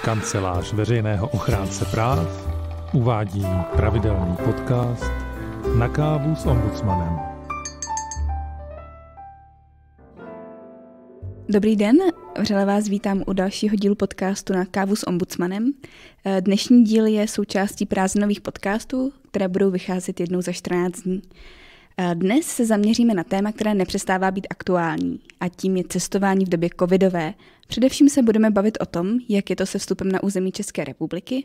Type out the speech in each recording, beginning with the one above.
Kancelář veřejného ochránce práv uvádí pravidelný podcast na kávu s ombudsmanem. Dobrý den, vřele vás vítám u dalšího dílu podcastu na kávu s ombudsmanem. Eh, dnešní díl je součástí prázdnových podcastů, které budou vycházet jednou za 14 dní. Eh, dnes se zaměříme na téma, které nepřestává být aktuální, a tím je cestování v době covidové. Především se budeme bavit o tom, jak je to se vstupem na území České republiky,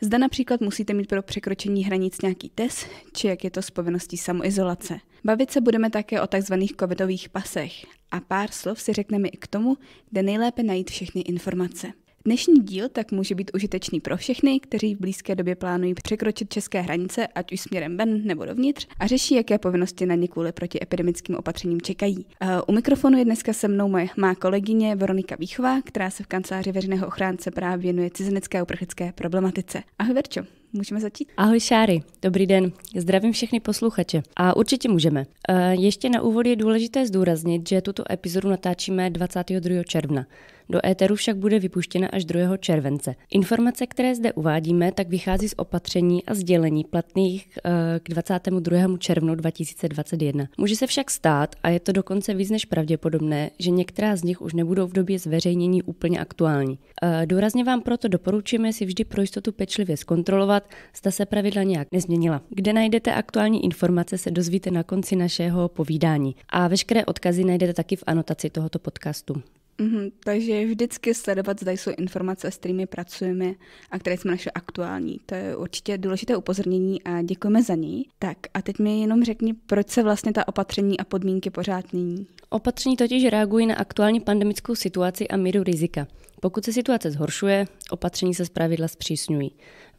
zda například musíte mít pro překročení hranic nějaký test, či jak je to s povinností samoizolace. Bavit se budeme také o tzv. covidových pasech a pár slov si řekneme i k tomu, kde nejlépe najít všechny informace. Dnešní díl tak může být užitečný pro všechny, kteří v blízké době plánují překročit české hranice, ať už směrem ven nebo dovnitř, a řeší, jaké povinnosti na ně kvůli protiepidemickým opatřením čekají. Eh, u mikrofonu je dneska se mnou moje má kolegyně Veronika Výchová, která se v kanceláři veřejného ochránce právě věnuje cizinecké a uprchlické problematice. Ahoj Verčo, Můžeme začít? Ahoj Šáry, dobrý den. Zdravím všechny posluchače. A určitě můžeme. Eh, ještě na úvod je důležité zdůraznit, že tuto epizodu natáčíme 22. června. Do éteru však bude vypuštěna až 2. července. Informace, které zde uvádíme, tak vychází z opatření a sdělení platných eh, k 22. červnu 2021. Může se však stát, a je to dokonce víc než pravděpodobné, že některá z nich už nebudou v době zveřejnění úplně aktuální. Eh, důrazně vám proto doporučujeme si vždy pro jistotu pečlivě zkontrolovat, zda se pravidla nějak nezměnila. Kde najdete aktuální informace, se dozvíte na konci našeho povídání. A veškeré odkazy najdete taky v anotaci tohoto podcastu. Mm-hmm, takže vždycky sledovat, zda jsou informace, s kterými pracujeme a které jsme naše aktuální. To je určitě důležité upozornění a děkujeme za něj. Tak a teď mi jenom řekni, proč se vlastně ta opatření a podmínky pořád mění. Opatření totiž reagují na aktuální pandemickou situaci a míru rizika. Pokud se situace zhoršuje, opatření se zpravidla zpřísňují.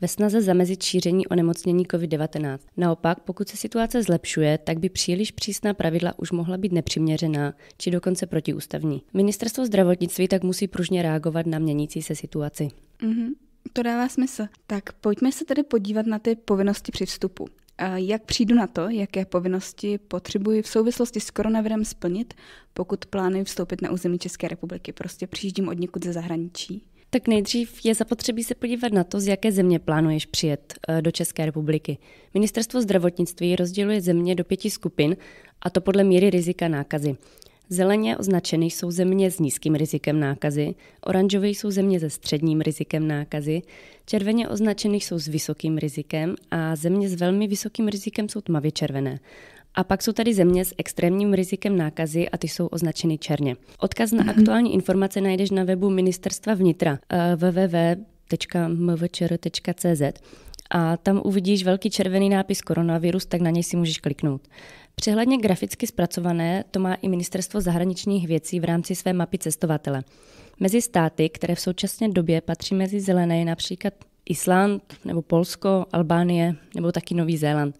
Ve snaze zamezit šíření onemocnění COVID-19. Naopak, pokud se situace zlepšuje, tak by příliš přísná pravidla už mohla být nepřiměřená či dokonce protiústavní. Ministerstvo zdravotnictví tak musí pružně reagovat na měnící se situaci. Mm-hmm. To dává smysl. Tak pojďme se tedy podívat na ty povinnosti při vstupu. Jak přijdu na to, jaké povinnosti potřebuji v souvislosti s koronavirem splnit, pokud plánuji vstoupit na území České republiky? Prostě přijíždím od někud ze zahraničí. Tak nejdřív je zapotřebí se podívat na to, z jaké země plánuješ přijet e, do České republiky. Ministerstvo zdravotnictví rozděluje země do pěti skupin, a to podle míry rizika nákazy. Zeleně označeny jsou země s nízkým rizikem nákazy, oranžové jsou země se středním rizikem nákazy, červeně označeny jsou s vysokým rizikem a země s velmi vysokým rizikem jsou tmavě červené. A pak jsou tady země s extrémním rizikem nákazy a ty jsou označeny černě. Odkaz na mhm. aktuální informace najdeš na webu Ministerstva vnitra eh, www.mvčr.cz a tam uvidíš velký červený nápis koronavirus, tak na něj si můžeš kliknout. Přehledně graficky zpracované to má i Ministerstvo zahraničních věcí v rámci své mapy cestovatele. Mezi státy, které v současné době patří mezi zelené, je například Island nebo Polsko, Albánie nebo taky Nový Zéland.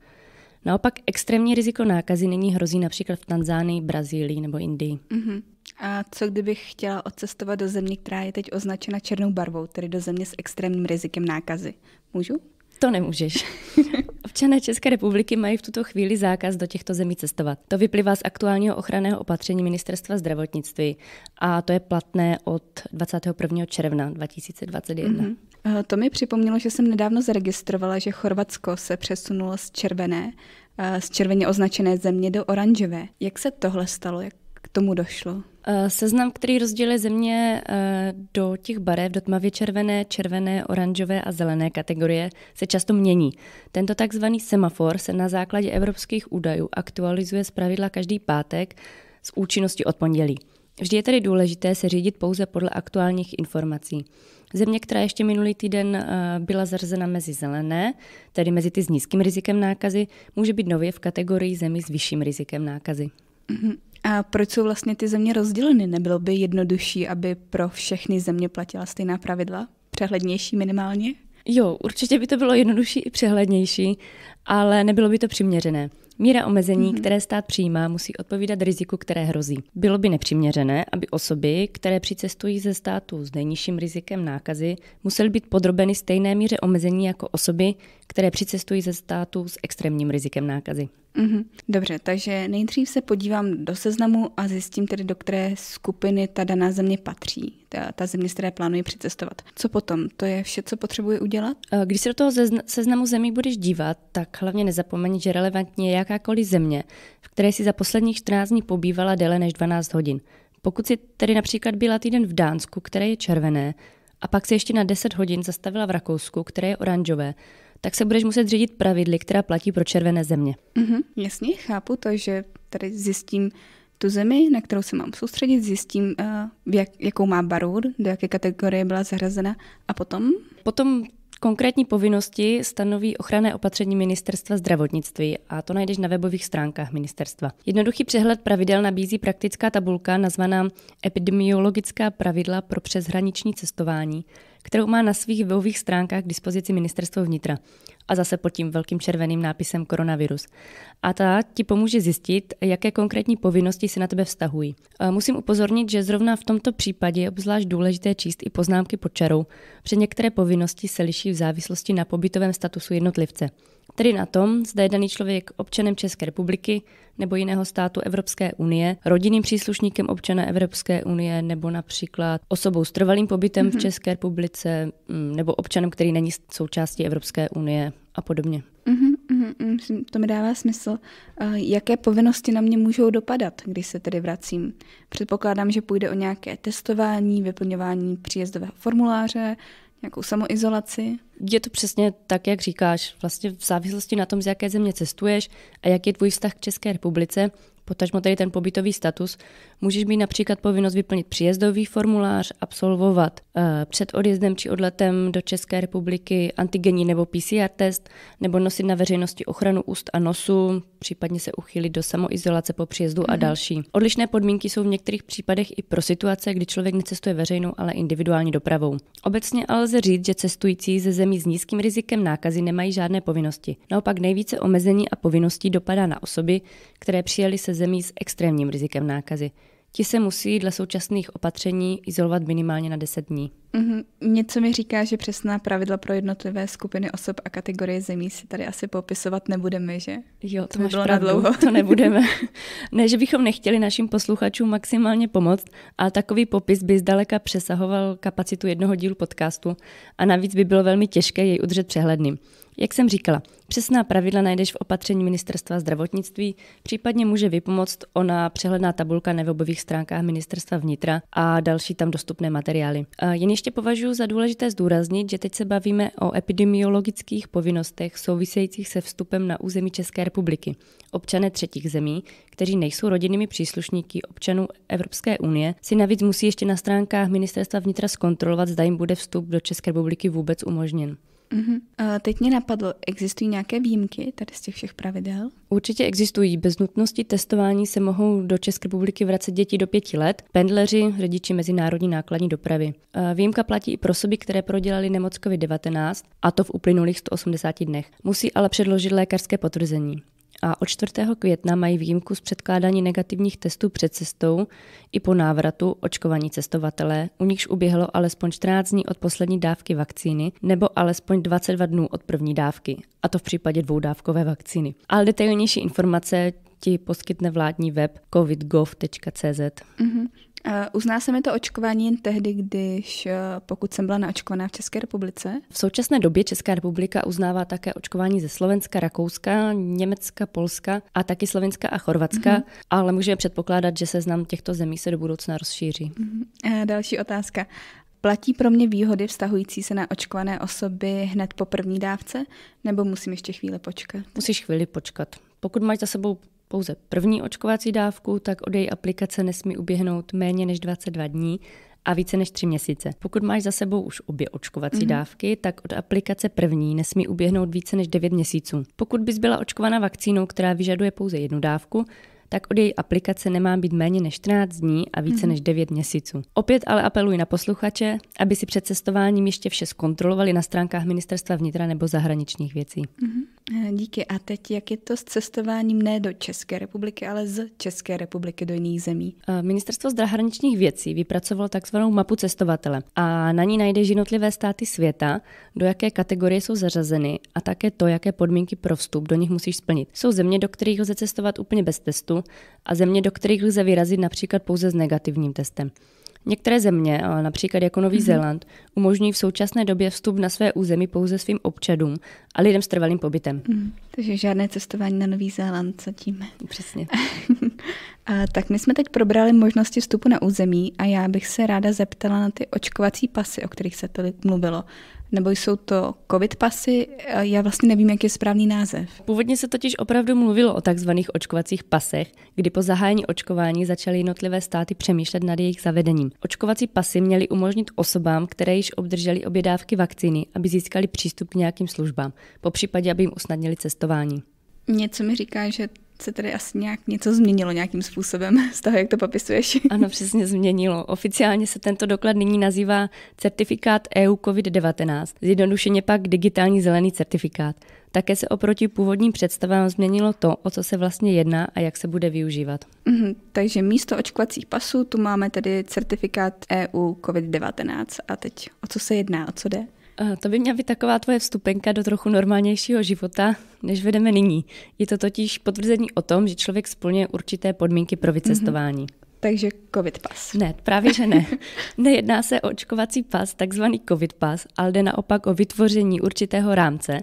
Naopak extrémní riziko nákazy nyní hrozí například v Tanzánii, Brazílii nebo Indii. Uh-huh. A co kdybych chtěla odcestovat do země, která je teď označena černou barvou, tedy do země s extrémním rizikem nákazy? Můžu? To nemůžeš. Občané České republiky mají v tuto chvíli zákaz do těchto zemí cestovat. To vyplývá z aktuálního ochranného opatření Ministerstva zdravotnictví a to je platné od 21. června 2021. Mm-hmm. Eh, to mi připomnělo, že jsem nedávno zaregistrovala, že Chorvatsko se přesunulo z červené, eh, z červeně označené země do oranžové. Jak se tohle stalo? Jak k tomu došlo? Eh, seznam, který rozděluje země eh, do těch barev, do tmavě červené, červené, oranžové a zelené kategorie, se často mění. Tento takzvaný semafor se na základě evropských údajů aktualizuje z pravidla každý pátek s účinností od pondělí. Vždy je tedy důležité se řídit pouze podle aktuálních informací. Země, která ještě minulý týden eh, byla zařazena mezi zelené, tedy mezi ty s nízkým rizikem nákazy, může být nově v kategorii zemí s vyšším rizikem nákazy. Mm-hmm. A proč jsou vlastně ty země rozděleny? Nebylo by jednodušší, aby pro všechny země platila stejná pravidla? Přehlednější minimálně? Jo, určitě by to bylo jednodušší i přehlednější, ale nebylo by to přiměřené. Míra omezení, mm-hmm. které stát přijímá, musí odpovídat riziku, které hrozí. Bylo by nepřiměřené, aby osoby, které přicestují ze státu s nejnižším rizikem nákazy, musely být podrobeny stejné míře omezení jako osoby, které přicestují ze státu s extrémním rizikem nákazy. Mm-hmm. Dobře, takže nejdřív se podívám do seznamu a zjistím tedy, do které skupiny ta daná země patří, ta, ta země, z které plánuji přicestovat. Co potom? To je vše, co potřebuji udělat? Když se do toho seznamu zemí budeš dívat, tak hlavně nezapomeň, že relevantně jak jakákoliv země, v které si za posledních 14 dní pobývala déle než 12 hodin. Pokud si tedy například byla týden v Dánsku, které je červené, a pak se ještě na 10 hodin zastavila v Rakousku, které je oranžové, tak se budeš muset řídit pravidly, která platí pro červené země. Mm-hmm, jasně, chápu to, že tady zjistím tu zemi, na kterou se mám soustředit, zjistím, eh, jak, jakou má barvu, do jaké kategorie byla zařazena a potom? Potom Konkrétní povinnosti stanoví ochranné opatření ministerstva zdravotnictví a to najdeš na webových stránkách ministerstva. Jednoduchý přehled pravidel nabízí praktická tabulka nazvaná Epidemiologická pravidla pro přeshraniční cestování, kterou má na svých webových stránkách k dispozici ministerstvo vnitra a zase pod tím velkým červeným nápisem koronavirus. A ta ti pomůže zjistit, jaké konkrétní povinnosti si na tebe vztahují. E, musím upozornit, že zrovna v tomto případě je obzvlášť důležité číst i poznámky pod čarou, protože některé povinnosti se liší v závislosti na pobytovém statusu jednotlivce. Tedy na tom, zda je daný člověk občanem České republiky nebo jiného státu Evropské unie, rodinným příslušníkem občana Evropské unie nebo například osobou s trvalým pobytem mm-hmm. v mhm. České republice mm, nebo občanem, který není součástí Evropské unie a podobně. Mm-hmm, mm-hmm, to mi dává smysl. Jaké povinnosti na mě můžou dopadat, když se tedy vracím? Předpokládám, že půjde o nějaké testování, vyplňování příjezdového formuláře, nějakou samoizolaci. Je to přesně tak, jak říkáš. Vlastně v závislosti na tom, z jaké země cestuješ a jak je tvůj vztah k České republice, potažmo tedy ten pobytový status, můžeš mít například povinnost vyplnit příjezdový formulář, absolvovat eh, před odjezdem či odletem do České republiky antigenní nebo PCR test, nebo nosit na veřejnosti ochranu úst a nosu, případně se uchylit do samoizolace po příjezdu mm-hmm. a mhm. další. Odlišné podmínky jsou v některých případech i pro situace, kdy člověk necestuje veřejnou, ale individuální dopravou. Obecně ale lze říct, že cestující ze zemí s nízkým rizikem nákazy nemají žádné povinnosti. Naopak nejvíce omezení a povinností dopadá na osoby, které přijeli se zemí s extrémním rizikem nákazy. Ti se musí dle současných opatření izolovat minimálně na 10 dní. Mm-hmm. Něco mi říká, že přesná pravidla pro jednotlivé skupiny osob a kategorie zemí si tady asi popisovat nebudeme, že? Jo, to, to bylo pravdu, dlouho. To nebudeme. ne, že bychom nechtěli našim posluchačům maximálně pomoct, ale takový popis by zdaleka přesahoval kapacitu jednoho dílu podcastu a navíc by bylo velmi těžké jej udržet přehledným. Jak jsem říkala, přesná pravidla najdeš v opatření Ministerstva zdravotnictví, případně může vypomoct ona přehledná tabulka na webových stránkách Ministerstva vnitra a další tam dostupné materiály. Jen ještě ještě považuji za důležité zdůraznit, že teď se bavíme o epidemiologických povinnostech souvisejících se vstupem na území České republiky. Občané třetích zemí, kteří nejsou rodinnými příslušníky občanů Evropské unie, si navíc musí ještě na stránkách Ministerstva vnitra zkontrolovat, zda jim bude vstup do České republiky vůbec umožněn. Uh-huh. A teď mě napadlo, existují nějaké výjimky tady z těch všech pravidel? Určitě existují. Bez nutnosti testování se mohou do České republiky vracet děti do pěti let, pendleři, řidiči mezinárodní nákladní dopravy. A výjimka platí i pro osoby, které prodělali nemoc COVID-19, a to v uplynulých 180 dnech. Musí ale předložit lékařské potvrzení a od 4. května mají výjimku z předkládání negativních testů před cestou i po návratu očkovaní cestovatelé, u nichž uběhlo alespoň 14 dní od poslední dávky vakcíny nebo alespoň 22 dnů od první dávky, a to v případě dvoudávkové vakcíny. Ale detailnější informace ti poskytne vládní web covidgov.cz. uh mhm. Uzná se mi to očkování jen tehdy, když eh, pokud jsem byla naočkovaná v České republice? V současné době Česká republika uznává také očkování ze Slovenska, Rakouska, Německa, Polska a taky Slovenska a Chorvatska, mm-hmm. ale můžeme předpokládat, že seznam těchto zemí se do budoucna rozšíří. Mm-hmm. A eh, další otázka. Platí pro mě výhody vztahující se na očkované osoby hned po první dávce, nebo musím ještě chvíli počkat? Musíš chvíli počkat. Pokud máš za sebou pouze první očkovací dávku, tak od její aplikace nesmí uběhnout méně než 22 dní a více než 3 měsíce. Pokud máš za sebou už obě očkovací mm-hmm. dávky, tak od aplikace první nesmí uběhnout více než 9 měsíců. Pokud bys byla očkovaná vakcínou, která vyžaduje pouze jednu dávku, tak od její aplikace nemá být méně než 14 dní a více mm-hmm. než 9 měsíců. Opět ale apeluji na posluchače, aby si před cestováním ještě vše zkontrolovali na stránkách Ministerstva vnitra nebo zahraničních věcí. Mm-hmm. Díky. A teď, jak je to s cestováním ne do České republiky, ale z České republiky do jiných zemí? Eh, Ministerstvo zahraničních věcí vypracovalo takzvanou mapu cestovatele a na ní najde jednotlivé státy světa, do jaké kategorie jsou zařazeny a také to, jaké podmínky pro vstup do nich musíš splnit. Jsou země, do kterých lze cestovat úplně bez testu, a země, do kterých lze vyrazit například pouze s negativním testem. Některé země, například jako Nový mm-hmm. Zéland, umožňují v současné době vstup na své území pouze svým občanům a lidem s trvalým pobytem. Mm, takže žádné cestování na Nový Zéland zatím. Přesně. a, tak my jsme teď probrali možnosti vstupu na území a já bych se ráda zeptala na ty očkovací pasy, o kterých se tolik mluvilo nebo jsou to covid pasy, já vlastně nevím, jak je správný název. Původně se totiž opravdu mluvilo o takzvaných očkovacích pasech, kdy po zahájení očkování začaly jednotlivé státy přemýšlet nad jejich zavedením. Očkovací pasy měly umožnit osobám, které již obdrželi obě dávky vakcíny, aby získali přístup k nějakým službám, po případě, aby jim usnadnili cestování. Něco mi říká, že se tedy asi nějak něco změnilo nějakým způsobem z toho, jak to popisuješ. Ano, přesně změnilo. Oficiálně se tento doklad nyní nazývá certifikát EU COVID-19, zjednodušeně pak digitální zelený certifikát. Také se oproti původním představám změnilo to, o co se vlastně jedná a jak se bude využívat. Mm-hmm, takže místo očkovacích pasů tu máme tedy certifikát EU COVID-19. A teď o co se jedná, o co jde? To by měla být taková tvoje vstupenka do trochu normálnějšího života, než vedeme nyní. Je to totiž potvrzení o tom, že člověk splňuje určité podmínky pro mhm. vycestování. Mm-hmm. Takže covid pas. Ne, právě že ne. Nejedná se o očkovací pas, takzvaný covid pas, ale jde naopak o vytvoření určitého rámce,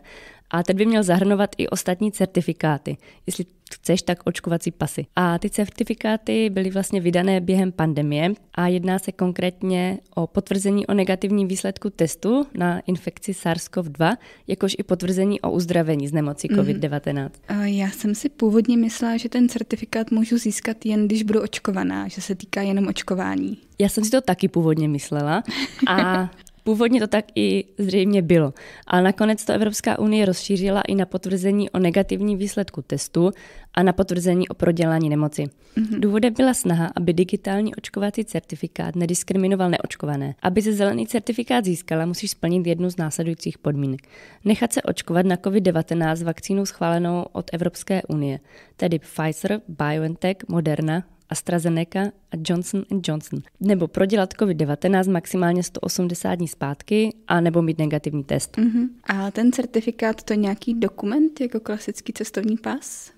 a ten by měl zahrnovat i ostatní certifikáty, jestli chceš, tak očkovací pasy. A ty certifikáty byly vlastně vydané během pandemie a jedná se konkrétně o potvrzení o negativním výsledku testu na infekci SARS-CoV-2, jakož i potvrzení o uzdravení z nemoci mhm. COVID-19. Mm. Já jsem si původně myslela, že ten certifikát můžu získat jen, když budu očkovaná, že se týká jenom očkování. Já jsem si to taky původně myslela a Původně to tak i zřejmě bylo, ale nakonec to Evropská unie rozšířila i na potvrzení o negativní výsledku testu a na potvrzení o prodělání nemoci. Mm-hmm. Důvodem byla snaha, aby digitální očkovací certifikát nediskriminoval neočkované. Aby se zelený certifikát získala, musíš splnit jednu z následujících podmínek. Nechat se očkovat na COVID-19 vakcínou schválenou od Evropské unie, tedy Pfizer, BioNTech, Moderna, AstraZeneca a Johnson Johnson. Nebo prodělat COVID-19 maximálně 180 dní zpátky a nebo mít negativní test. Uh-huh. A ten certifikát to je nějaký dokument, jako klasický cestovní pas?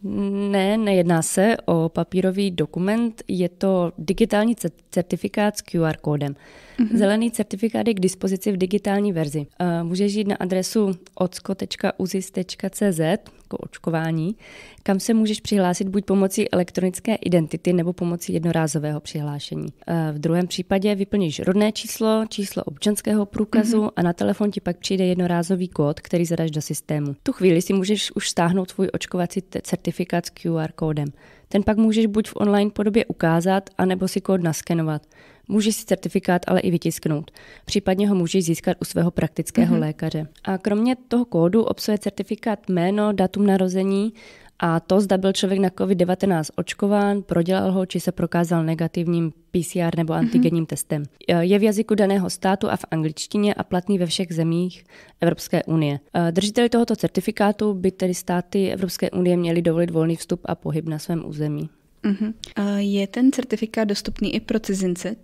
Ne, nejedná se o papírový dokument, je to digitální certifikát s QR kódem. Uh-huh. Zelený certifikát je k dispozici v digitální verzi. Eh, můžeš jít na adresu odsko.uzis.cz, jako očkování, kam se můžeš přihlásit buď pomocí elektronické identity nebo pomocí jednorázového přihlášení. Eh, v druhém případě vyplníš rodné číslo, číslo občanského průkazu mm-hmm. a na telefon ti pak přijde jednorázový kód, který zadaš do systému. Tu chvíli si můžeš už stáhnout svůj očkovací certifikát s QR kódem. Ten pak můžeš buď v online podobě ukázat, anebo si kód naskenovat. Můžeš si certifikát ale i vytisknout. Případně ho můžeš získat u svého praktického mm-hmm. lékaře. A kromě toho kódu obsahuje certifikát jméno, datum narození a to, zda byl člověk na COVID-19 očkován, prodělal ho, či se prokázal negativním PCR nebo mhm. antigenním mm-hmm. testem. Eh, je v jazyku daného státu a v angličtině a platný ve všech zemích Evropské unie. Eh, držiteli tohoto certifikátu by tedy státy Evropské unie měly dovolit volný vstup a pohyb na svém území. Uh-huh. Je ten certifikát dostupný i pro cizince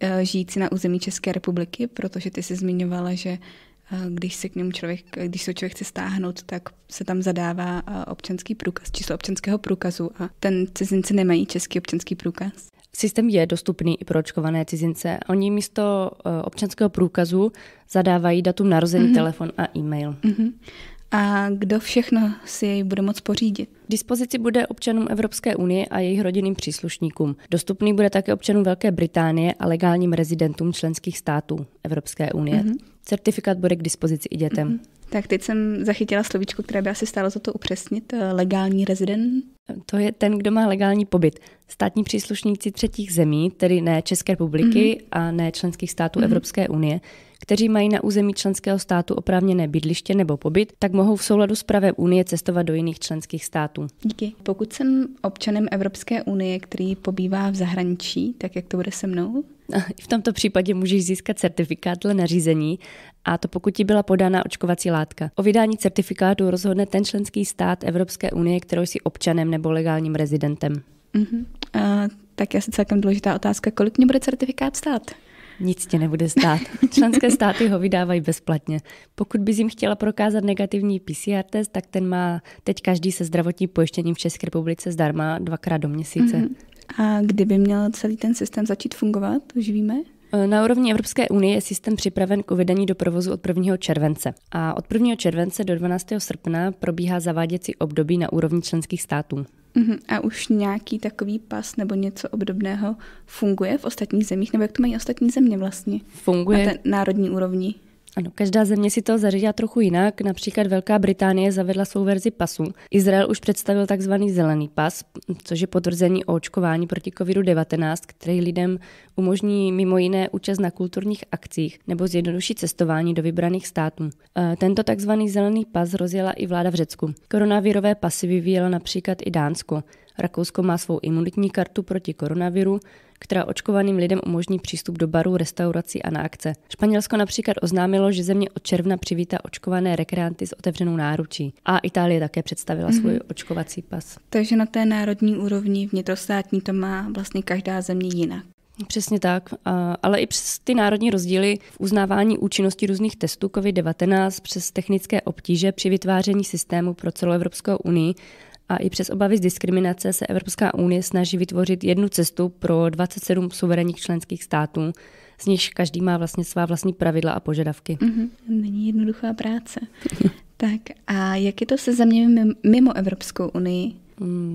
eh, žijící na území České republiky, protože ty jsi zmiňovala, že když se k němu člověk, když se člověk chce stáhnout, tak se tam zadává občanský průkaz, číslo občanského průkazu a ten cizinci nemají český občanský průkaz. Systém je dostupný i pro očkované cizince. Oni místo e, občanského průkazu zadávají datum narození, mm-hmm. telefon a e-mail. Mm-hmm a kdo všechno si jej bude moct pořídit. K dispozici bude občanům Evropské unie a jejich rodinným příslušníkům. Dostupný bude také občanům Velké Británie a legálním rezidentům členských států Evropské unie. Mm-hmm. Certifikát bude k dispozici i dětem. Mm-hmm. Tak teď jsem zachytila slovíčko, které by asi stálo za to upřesnit. Eh, legální rezident? To je ten, kdo má legální pobyt. Státní příslušníci třetích zemí, tedy ne České republiky mm-hmm. a ne členských států mm-hmm. Evropské unie, kteří mají na území členského státu oprávněné bydliště nebo pobyt, tak mohou v souladu s právem Unie cestovat do jiných členských států. Díky. Pokud jsem občanem Evropské unie, který pobývá v zahraničí, tak jak to bude se mnou? V tomto případě můžeš získat certifikát dle nařízení a to pokud ti byla podána očkovací látka. O vydání certifikátu rozhodne ten členský stát Evropské unie, kterou jsi občanem nebo legálním rezidentem. Uh-huh. Uh, tak je asi celkem důležitá otázka, kolik mě bude certifikát stát? Nic tě nebude stát. Členské státy ho vydávají bezplatně. Pokud bys jim chtěla prokázat negativní PCR test, tak ten má teď každý se zdravotním pojištěním v České republice zdarma dvakrát do měsíce. Mm-hmm. A kdyby měl celý ten systém začít fungovat, už víme? Eh, na úrovni Evropské unie je systém připraven k uvedení do provozu od 1. července a od 1. července do 12. srpna probíhá zaváděcí období na úrovni členských států. Uh-huh. A už nějaký takový pas nebo něco obdobného funguje v ostatních zemích, nebo jak to mají ostatní země vlastně? Funguje. Na té národní úrovni. Ano, každá země si to zařídila trochu jinak. Například Velká Británie zavedla svou verzi pasu. Izrael už představil takzvaný zelený pas, což je potvrzení o očkování proti COVID-19, který lidem umožní mimo jiné účast na kulturních akcích nebo zjednoduší cestování do vybraných států. E, tento takzvaný zelený pas rozjela i vláda v Řecku. Koronavirové pasy vyvíjela například i Dánsko. Rakousko má svou imunitní kartu proti koronaviru která očkovaným lidem umožní přístup do barů, restaurací a na akce. Španělsko například oznámilo, že země od června přivítá očkované rekreanty s otevřenou náručí. A Itálie také představila mm-hmm. svůj očkovací pas. Takže na té národní úrovni vnitrostátní to má vlastně každá země jinak. Přesně tak, ale i přes ty národní rozdíly v uznávání účinnosti různých testů COVID-19 přes technické obtíže při vytváření systému pro celoevropskou unii a i přes obavy z diskriminace se Evropská unie snaží vytvořit jednu cestu pro 27 suverénních členských států, z nichž každý má vlastně svá vlastní pravidla a požadavky. Mm-hmm. Není jednoduchá práce. tak a jak je to se zeměmi mimo Evropskou unii?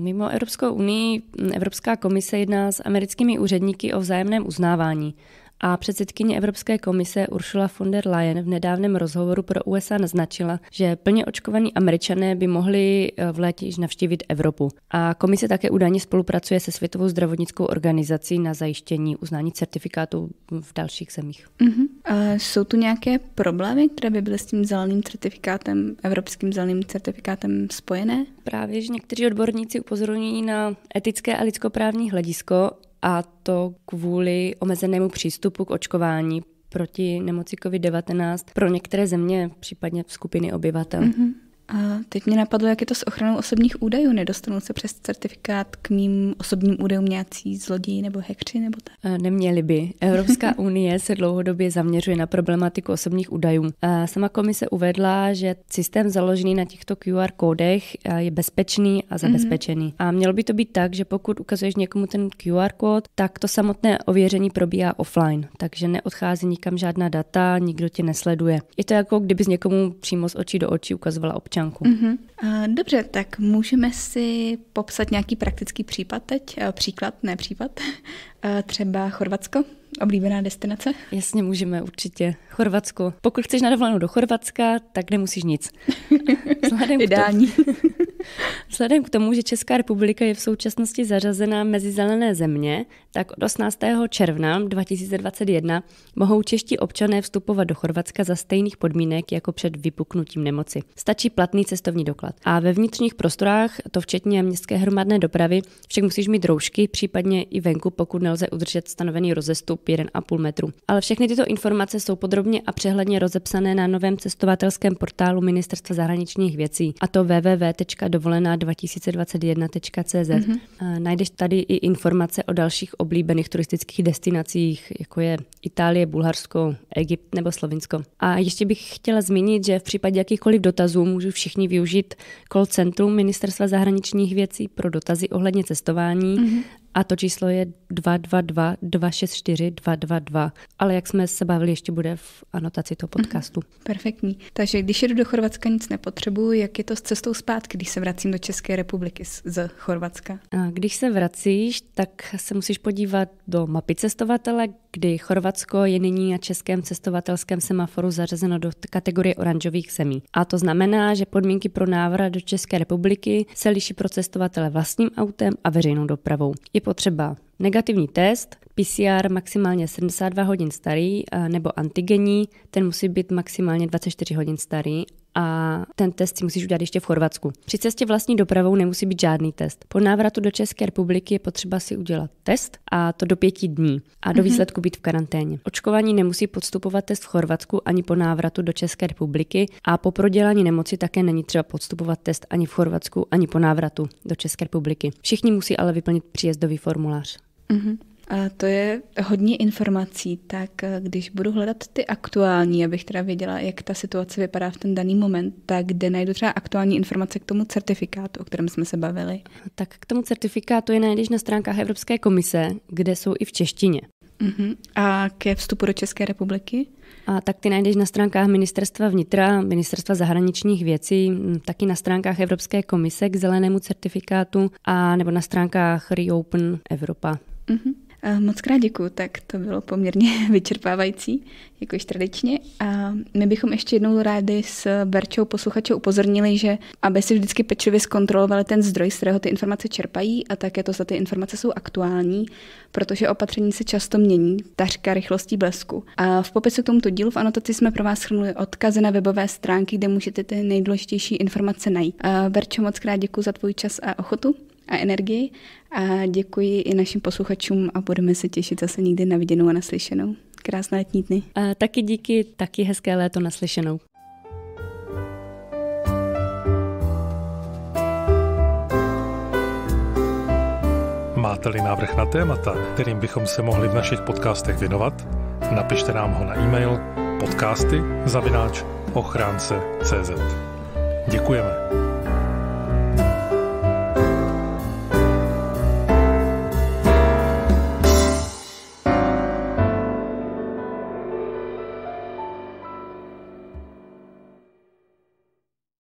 Mimo Evropskou unii mm, mm, Evropská komise jedná s americkými úředníky o vzájemném uznávání. A předsedkyně Evropské komise Ursula von der Leyen v nedávném rozhovoru pro USA naznačila, že plně očkovaní američané by mohli eh, v létě již navštívit Evropu. A komise také údajně spolupracuje se Světovou zdravotnickou organizací na zajištění uznání certifikátů v dalších zemích. Uh-huh. A jsou tu nějaké problémy, které by byly s tím zeleným certifikátem, evropským zeleným certifikátem spojené? Právě, že někteří odborníci upozorňují na etické a lidskoprávní hledisko a to kvůli omezenému přístupu k očkování proti nemoci COVID-19 pro některé země, případně skupiny obyvatel. Mm-hmm. A teď mě napadlo, jak je to s ochranou osobních údajů. Nedostanou se přes certifikát k mým osobním údajům nějací zloději nebo hekři nebo tak? Eh, neměli by. Evropská unie se dlouhodobě zaměřuje na problematiku osobních údajů. Eh, sama komise uvedla, že systém založený na těchto QR kódech eh, je bezpečný a mhm. zabezpečený. Mm-hmm. A mělo by to být tak, že pokud ukazuješ někomu ten QR kód, tak to samotné ověření probíhá offline, takže neodchází nikam žádná data, nikdo tě nesleduje. Je to jako kdyby někomu přímo z očí do očí ukazovala občan občanku. Mm-hmm. Dobře, tak můžeme si popsat nějaký praktický případ teď, příklad, ne případ, třeba Chorvatsko? oblíbená destinace? Jasně, můžeme určitě. Chorvatsko. Pokud chceš na dovolenou do Chorvatska, tak nemusíš nic. Vzhledem K tomu, vzhledem k tomu, že Česká republika je v současnosti zařazená mezi zelené země, tak od 18. června 2021 mohou čeští občané vstupovat do Chorvatska za stejných podmínek jako před vypuknutím nemoci. Stačí platný cestovní doklad. A ve vnitřních prostorách, to včetně městské hromadné dopravy, však musíš mít roušky, případně i venku, pokud nelze udržet stanovený rozestup postup 1,5 metru. Ale všechny tyto informace jsou podrobně a přehledně rozepsané na novém cestovatelském portálu Ministerstva zahraničních věcí, a to www.dovolená2021.cz. Mm-hmm. Najdeš tady i informace o dalších oblíbených turistických destinacích, jako je Itálie, Bulharsko, Egypt nebo Slovinsko. A ještě bych chtěla zmínit, že v případě jakýchkoliv dotazů můžu všichni využít call centrum Ministerstva zahraničních věcí pro dotazy ohledně cestování mm-hmm a to číslo je 222 264 222, ale jak jsme se bavili, ještě bude v anotaci toho mhm. podcastu. Mm-hmm. Perfektní. Takže když jedu do Chorvatska, nic nepotřebuju, jak je to s cestou zpátky, když se vracím do České republiky z Chorvatska? A když se vracíš, tak se musíš podívat do mapy cestovatele, kdy Chorvatsko je nyní na českém cestovatelském semaforu zařazeno do kategorie oranžových zemí. A to znamená, že podmínky pro návrat do České republiky se liší pro cestovatele vlastním autem a veřejnou dopravou. Je potřeba Negativní test, PCR maximálně 72 hodin starý, nebo antigenní, ten musí být maximálně 24 hodin starý a ten test si musíš udělat ještě v Chorvatsku. Při cestě vlastní dopravou nemusí být žádný test. Po návratu do České republiky je potřeba si udělat test a to do pěti dní a do mhm. výsledku být v karanténě. Očkování nemusí podstupovat test v Chorvatsku ani po návratu do České republiky a po prodělání nemoci také není třeba podstupovat test ani v Chorvatsku, ani po návratu do České republiky. Všichni musí ale vyplnit příjezdový formulář. Mm-hmm. A to je hodně informací, tak eh, když budu hledat ty aktuální, abych teda věděla, jak ta situace vypadá v ten daný moment, tak kde najdu třeba aktuální informace k tomu certifikátu, o kterém jsme se bavili? Tak k tomu certifikátu je najdeš na stránkách Evropské komise, kde jsou i v češtině. Uh-huh. A ke vstupu do České republiky? A tak ty najdeš na stránkách Ministerstva vnitra, Ministerstva zahraničních věcí, taky na stránkách Evropské komise k zelenému certifikátu a nebo na stránkách Reopen Evropa. Uh-huh. Moc krát děkuji, tak to bylo poměrně vyčerpávající, jako již tradičně. A my bychom ještě jednou rádi s Berčou posluchačů upozornili, že aby si vždycky pečlivě zkontrolovali ten zdroj, z kterého ty informace čerpají a také to, za ty informace jsou aktuální, protože opatření se často mění, tařka rychlostí blesku. A v popisu k tomuto dílu v anotaci jsme pro vás shrnuli odkazy na webové stránky, kde můžete ty nejdůležitější informace najít. A Berčo, moc krát děkuji za tvůj čas a ochotu a energii a děkuji i našim posluchačům a budeme se těšit zase někdy na viděnou a naslyšenou. Krásné letní dny. A taky díky, taky hezké léto naslyšenou. Máte-li návrh na témata, kterým bychom se mohli v našich podcastech věnovat, napište nám ho na e-mail podcasty ochránce.cz Děkujeme.